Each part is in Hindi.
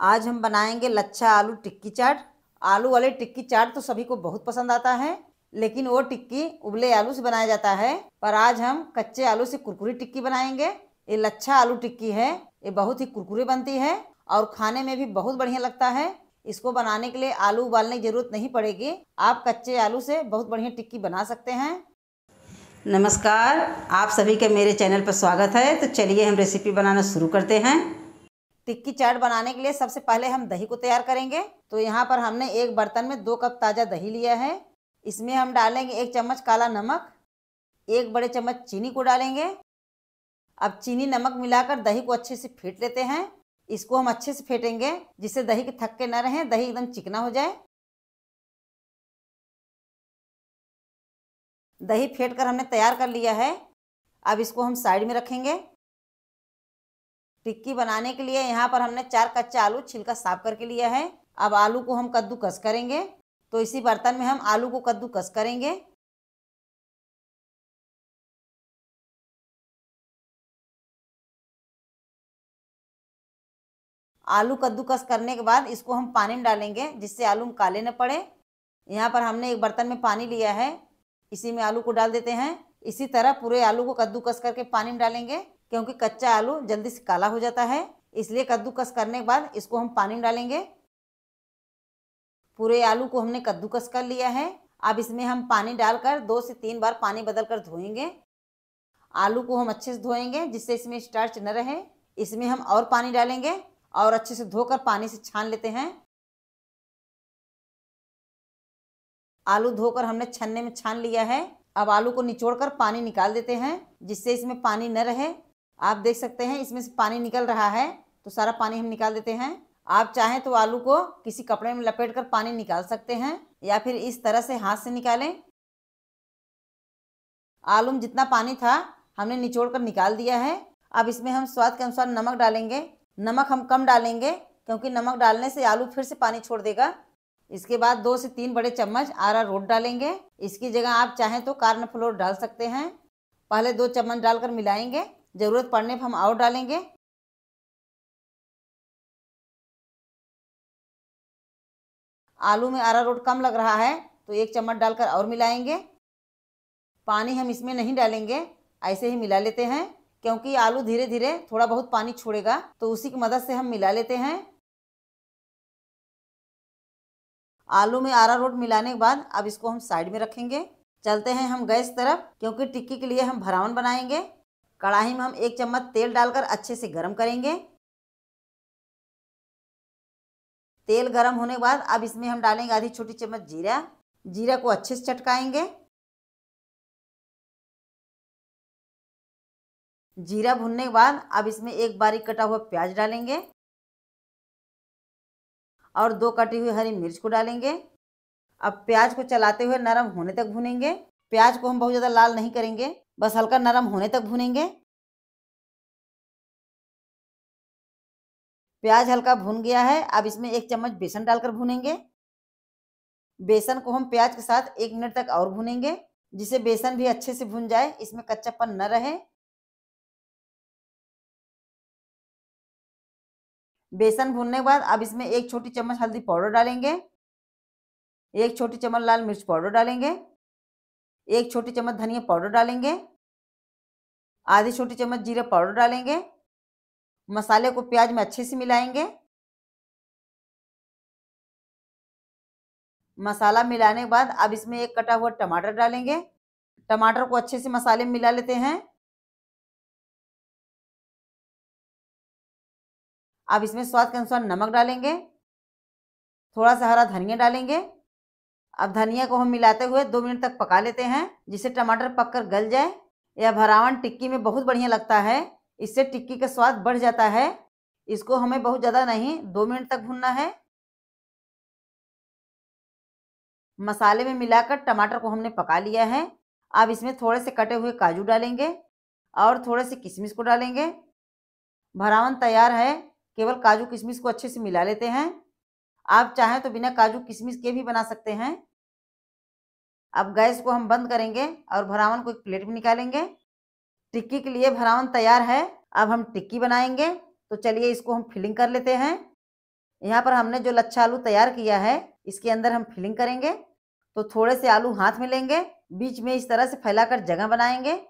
आज हम बनाएंगे लच्छा आलू टिक्की चाट आलू वाले टिक्की चाट तो सभी को बहुत पसंद आता है लेकिन वो टिक्की उबले आलू से बनाया जाता है पर आज हम कच्चे आलू से कुरकुरी टिक्की बनाएंगे ये लच्छा आलू टिक्की है ये बहुत ही कुरकुरी बनती है और खाने में भी बहुत बढ़िया लगता है इसको बनाने के लिए आलू उबालने की ज़रूरत नहीं पड़ेगी आप कच्चे आलू से बहुत बढ़िया टिक्की बना सकते हैं नमस्कार आप सभी के मेरे चैनल पर स्वागत है तो चलिए हम रेसिपी बनाना शुरू करते हैं टिक्की चाट बनाने के लिए सबसे पहले हम दही को तैयार करेंगे तो यहाँ पर हमने एक बर्तन में दो कप ताज़ा दही लिया है इसमें हम डालेंगे एक चम्मच काला नमक एक बड़े चम्मच चीनी को डालेंगे अब चीनी नमक मिलाकर दही को अच्छे से फेंट लेते हैं इसको हम अच्छे से फेंटेंगे जिससे दही के थक्के न रहें दही एकदम चिकना हो जाए दही फेंट कर हमने तैयार कर लिया है अब इसको हम साइड में रखेंगे टिक्की बनाने के लिए यहाँ पर हमने चार कच्चा आलू छिलका साफ करके लिया है अब आलू को हम कद्दूकस करेंगे तो इसी बर्तन में हम आलू को कद्दूकस करेंगे आलू कद्दूकस करने के बाद इसको हम पानी में डालेंगे जिससे आलू में काले न पड़े यहाँ पर हमने एक बर्तन में पानी लिया है इसी में आलू को डाल देते हैं इसी तरह पूरे आलू को कद्दूकस करके पानी में डालेंगे क्योंकि कच्चा आलू जल्दी से काला हो जाता है इसलिए कद्दूकस करने के बाद इसको हम पानी डालेंगे पूरे आलू को हमने कद्दूकस कर लिया है अब इसमें हम पानी डालकर दो से तीन बार पानी बदल कर धोएंगे आलू को हम अच्छे से धोएंगे जिससे इसमें स्टार्च न रहे इसमें हम और पानी डालेंगे और अच्छे से धोकर पानी से छान लेते हैं आलू धोकर हमने छन्ने में छान लिया है अब आलू को निचोड़कर पानी निकाल देते हैं जिससे इसमें पानी न रहे आप देख सकते हैं इसमें से पानी निकल रहा है तो सारा पानी हम निकाल देते हैं आप चाहें तो आलू को किसी कपड़े में लपेट कर पानी निकाल सकते हैं या फिर इस तरह से हाथ से निकालें आलू में जितना पानी था हमने निचोड़ कर निकाल दिया है अब इसमें हम स्वाद के अनुसार नमक डालेंगे नमक हम कम डालेंगे क्योंकि नमक डालने से आलू फिर से पानी छोड़ देगा इसके बाद दो से तीन बड़े चम्मच आरा रोट डालेंगे इसकी जगह आप चाहें तो कार्न फ्लोर डाल सकते हैं पहले दो चम्मच डालकर मिलाएंगे ज़रूरत पड़ने पर हम और डालेंगे आलू में आरा रोट कम लग रहा है तो एक चम्मच डालकर और मिलाएंगे पानी हम इसमें नहीं डालेंगे ऐसे ही मिला लेते हैं क्योंकि आलू धीरे धीरे थोड़ा बहुत पानी छोड़ेगा तो उसी की मदद से हम मिला लेते हैं आलू में आरा रोट मिलाने के बाद अब इसको हम साइड में रखेंगे चलते हैं हम गैस तरफ क्योंकि टिक्की के लिए हम भरावन बनाएंगे कढ़ाई में हम एक चम्मच तेल डालकर अच्छे से गर्म करेंगे तेल गर्म होने के बाद अब इसमें हम डालेंगे आधी छोटी चम्मच जीरा जीरा को अच्छे से चटकाएंगे जीरा भुनने के बाद अब इसमें एक बारीक कटा हुआ प्याज डालेंगे और दो कटी हुई हरी मिर्च को डालेंगे अब प्याज को चलाते हुए नरम होने तक भुनेंगे प्याज को हम बहुत ज़्यादा लाल नहीं करेंगे बस हल्का नरम होने तक भूनेंगे प्याज हल्का भून गया है अब इसमें एक चम्मच बेसन डालकर भुनेंगे बेसन को हम प्याज के साथ एक मिनट तक और भुनेंगे जिसे बेसन भी अच्छे से भून जाए इसमें कच्चापन न रहे बेसन भूनने के बाद अब इसमें एक छोटी चम्मच हल्दी पाउडर डालेंगे एक छोटी चम्मच लाल मिर्च पाउडर डालेंगे एक छोटी चम्मच धनिया पाउडर डालेंगे आधी छोटी चम्मच जीरा पाउडर डालेंगे मसाले को प्याज में अच्छे से मिलाएंगे मसाला मिलाने के बाद अब इसमें एक कटा हुआ टमाटर डालेंगे टमाटर को अच्छे से मसाले में मिला लेते हैं अब इसमें स्वाद के अनुसार नमक डालेंगे थोड़ा सा हरा धनिया डालेंगे अब धनिया को हम मिलाते हुए दो मिनट तक पका लेते हैं जिससे टमाटर पककर गल जाए यह भरावन टिक्की में बहुत बढ़िया लगता है इससे टिक्की का स्वाद बढ़ जाता है इसको हमें बहुत ज़्यादा नहीं दो मिनट तक भूनना है मसाले में मिलाकर टमाटर को हमने पका लिया है अब इसमें थोड़े से कटे हुए काजू डालेंगे और थोड़े से किशमिश को डालेंगे भरावन तैयार है केवल काजू किशमिश को अच्छे से मिला लेते हैं आप चाहें तो बिना काजू किशमिश के भी बना सकते हैं अब गैस को हम बंद करेंगे और भरावन को एक प्लेट में निकालेंगे टिक्की के लिए भरावन तैयार है अब हम टिक्की बनाएंगे तो चलिए इसको हम फिलिंग कर लेते हैं यहाँ पर हमने जो लच्छा आलू तैयार किया है इसके अंदर हम फिलिंग करेंगे तो थोड़े से आलू हाथ में लेंगे बीच में इस तरह से फैलाकर जगह बनाएंगे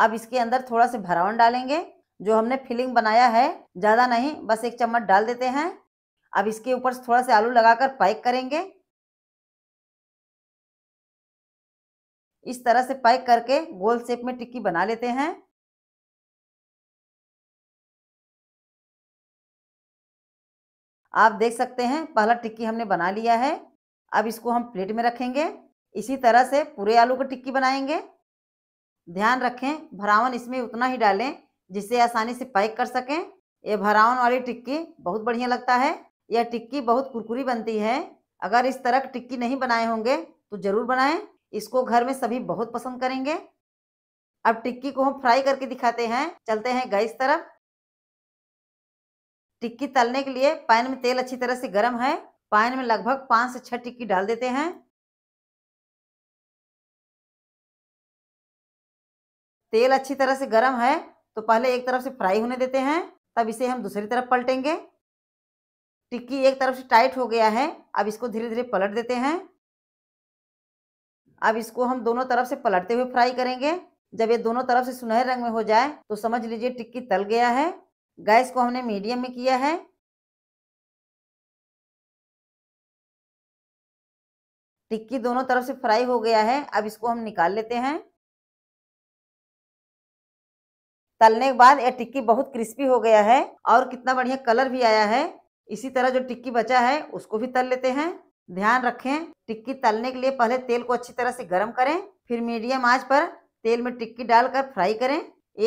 अब इसके अंदर थोड़ा सा भरावन डालेंगे जो हमने फिलिंग बनाया है ज़्यादा नहीं बस एक चम्मच डाल देते हैं अब इसके ऊपर थोड़ा सा आलू लगाकर पैक करेंगे इस तरह से पैक करके गोल शेप में टिक्की बना लेते हैं आप देख सकते हैं पहला टिक्की हमने बना लिया है अब इसको हम प्लेट में रखेंगे इसी तरह से पूरे आलू की टिक्की बनाएंगे ध्यान रखें भरावन इसमें उतना ही डालें जिसे आसानी से पैक कर सकें ये भरावन वाली टिक्की बहुत बढ़िया लगता है यह टिक्की बहुत कुरकुरी बनती है अगर इस तरह की टिक्की नहीं बनाए होंगे तो ज़रूर बनाएं इसको घर में सभी बहुत पसंद करेंगे अब टिक्की को हम फ्राई करके दिखाते हैं चलते हैं गैस तरफ टिक्की तलने के लिए पैन में तेल अच्छी तरह से गर्म है पैन में लगभग पाँच से छह टिक्की डाल देते हैं तेल अच्छी तरह से गर्म है तो पहले एक तरफ से फ्राई होने देते हैं तब इसे हम दूसरी तरफ पलटेंगे टिक्की एक तरफ से टाइट हो गया है अब इसको धीरे धीरे पलट देते हैं अब इसको हम दोनों तरफ से पलटते हुए फ्राई करेंगे जब ये दोनों तरफ से सुनहरे रंग में हो जाए तो समझ लीजिए टिक्की तल गया है गैस को हमने मीडियम में किया है टिक्की दोनों तरफ से फ्राई हो गया है अब इसको हम निकाल लेते हैं तलने के बाद यह टिक्की बहुत क्रिस्पी हो गया है और कितना बढ़िया कलर भी आया है इसी तरह जो टिक्की बचा है उसको भी तल लेते हैं ध्यान रखें टिक्की तलने के लिए पहले तेल को अच्छी तरह से गर्म करें फिर मीडियम आंच पर तेल में टिक्की डालकर फ्राई करें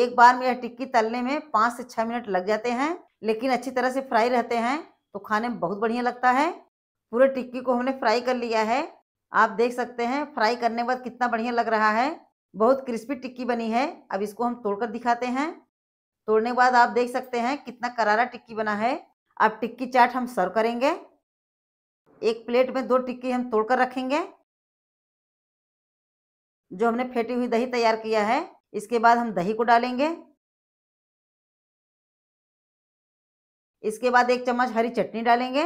एक बार में यह टिक्की तलने में पाँच से छः मिनट लग जाते हैं लेकिन अच्छी तरह से फ्राई रहते हैं तो खाने में बहुत बढ़िया लगता है पूरे टिक्की को हमने फ्राई कर लिया है आप देख सकते हैं फ्राई करने के बाद कितना बढ़िया लग रहा है बहुत क्रिस्पी टिक्की बनी है अब इसको हम तोड़कर दिखाते हैं तोड़ने के बाद आप देख सकते हैं कितना करारा टिक्की बना है अब टिक्की चाट हम सर्व करेंगे एक प्लेट में दो टिक्की हम तोड़कर रखेंगे जो हमने फेटी हुई दही तैयार किया है इसके बाद हम दही को डालेंगे इसके बाद एक चम्मच हरी चटनी डालेंगे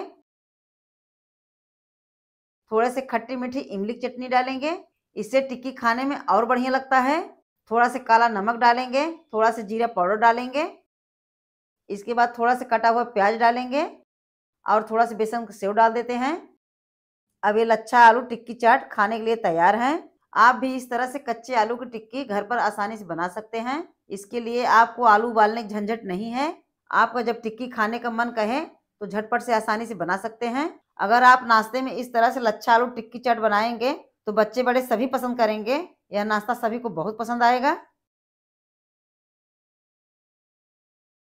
थोड़े से खट्टी मीठी इमली चटनी डालेंगे इससे टिक्की खाने में और बढ़िया लगता है थोड़ा सा काला नमक डालेंगे थोड़ा सा जीरा पाउडर डालेंगे इसके बाद थोड़ा सा कटा हुआ प्याज डालेंगे और थोड़ा सा बेसन का सेव डाल देते हैं अब ये लच्छा आलू टिक्की चाट खाने के लिए तैयार हैं आप भी इस तरह से कच्चे आलू की टिक्की घर पर आसानी से बना सकते हैं इसके लिए आपको आलू उबालने की झंझट नहीं है आपका जब टिक्की खाने का मन कहे तो झटपट से आसानी से बना सकते हैं अगर आप नाश्ते में इस तरह से लच्छा आलू टिक्की चाट बनाएंगे तो बच्चे बड़े सभी पसंद करेंगे यह नाश्ता सभी को बहुत पसंद आएगा